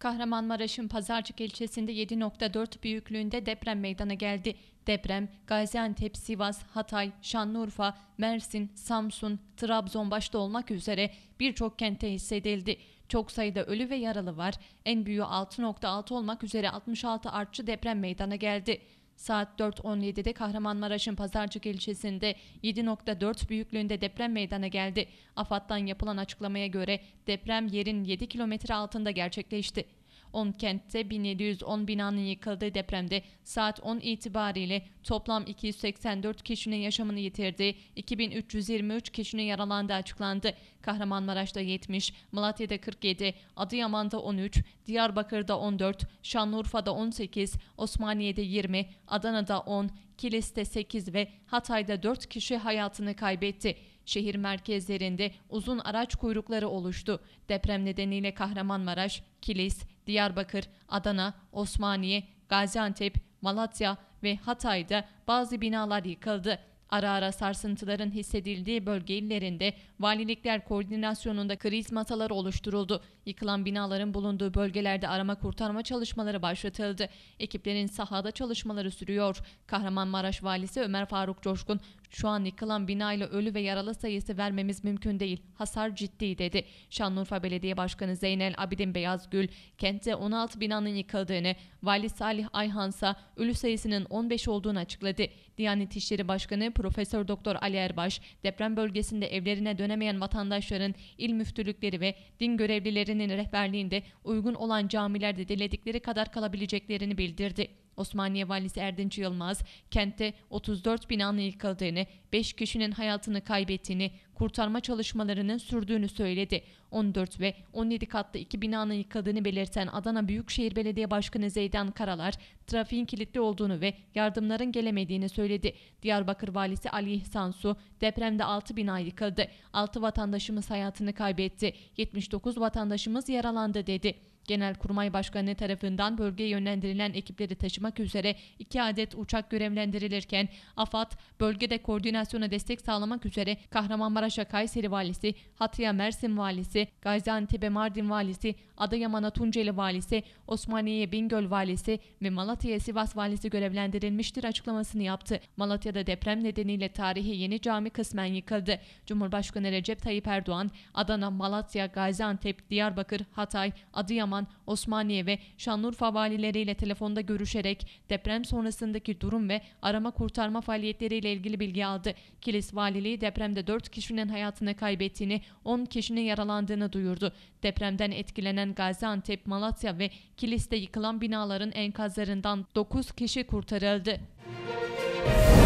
Kahramanmaraş'ın Pazarcık ilçesinde 7.4 büyüklüğünde deprem meydana geldi. Deprem Gaziantep, Sivas, Hatay, Şanlıurfa, Mersin, Samsun, Trabzon başta olmak üzere birçok kente hissedildi. Çok sayıda ölü ve yaralı var. En büyüğü 6.6 olmak üzere 66 artçı deprem meydana geldi. Saat 4.17'de Kahramanmaraş'ın Pazarcık ilçesinde 7.4 büyüklüğünde deprem meydana geldi. AFAD'dan yapılan açıklamaya göre deprem yerin 7 kilometre altında gerçekleşti. 10 kentte 1710 binanın yıkıldığı depremde saat 10 itibariyle toplam 284 kişinin yaşamını yitirdi, 2323 kişinin yaralandığı açıklandı. Kahramanmaraş'ta 70, Malatya'da 47, Adıyaman'da 13, Diyarbakır'da 14, Şanlıurfa'da 18, Osmaniye'de 20, Adana'da 10, Kilis'te 8 ve Hatay'da 4 kişi hayatını kaybetti. Şehir merkezlerinde uzun araç kuyrukları oluştu. Deprem nedeniyle Kahramanmaraş, Kilis, Diyarbakır, Adana, Osmaniye, Gaziantep, Malatya ve Hatay'da bazı binalar yıkıldı. Ara ara sarsıntıların hissedildiği bölge illerinde valilikler koordinasyonunda kriz masaları oluşturuldu. Yıkılan binaların bulunduğu bölgelerde arama kurtarma çalışmaları başlatıldı. Ekiplerin sahada çalışmaları sürüyor. Kahramanmaraş valisi Ömer Faruk Coşkun, şu an yıkılan binayla ölü ve yaralı sayısı vermemiz mümkün değil. Hasar ciddi dedi. Şanlıurfa Belediye Başkanı Zeynel Abidin Beyazgül, kentte 16 binanın yıkıldığını, vali Salih Ayhansa ölü sayısının 15 olduğunu açıkladı. Diyanet İşleri Başkanı Profesör Doktor Ali Erbaş, deprem bölgesinde evlerine dönemeyen vatandaşların il müftülükleri ve din görevlilerinin rehberliğinde uygun olan camilerde diledikleri kadar kalabileceklerini bildirdi. Osmaniye Valisi Erdinç Yılmaz, kentte 34 binanın yıkıldığını, 5 kişinin hayatını kaybettiğini, kurtarma çalışmalarının sürdüğünü söyledi. 14 ve 17 katlı iki binanın yıkıldığını belirten Adana Büyükşehir Belediye Başkanı Zeydan Karalar, trafiğin kilitli olduğunu ve yardımların gelemediğini söyledi. Diyarbakır Valisi Ali İhsan Su, depremde 6 bina yıkıldı. 6 vatandaşımız hayatını kaybetti. 79 vatandaşımız yaralandı dedi. Genelkurmay Başkanı tarafından bölgeye yönlendirilen ekipleri taşımak üzere iki adet uçak görevlendirilirken AFAD bölgede koordinasyona destek sağlamak üzere Kahramanmaraş'a Kayseri Valisi, Hatay'a Mersin Valisi, Gaziantep'e Mardin Valisi, Adıyaman'a Tunceli Valisi, Osmaniye'ye Bingöl Valisi ve Malatya'ya Sivas Valisi görevlendirilmiştir açıklamasını yaptı. Malatya'da deprem nedeniyle tarihi yeni cami kısmen yıkıldı. Cumhurbaşkanı Recep Tayyip Erdoğan, Adana, Malatya, Gaziantep, Diyarbakır, Hatay, Adıyaman, Adıyaman, Osmaniye ve Şanlıurfa valileriyle telefonda görüşerek deprem sonrasındaki durum ve arama kurtarma faaliyetleriyle ilgili bilgi aldı. Kilis Valiliği depremde 4 kişinin hayatını kaybettiğini, 10 kişinin yaralandığını duyurdu. Depremden etkilenen Gaziantep, Malatya ve Kilis'te yıkılan binaların enkazlarından 9 kişi kurtarıldı. Müzik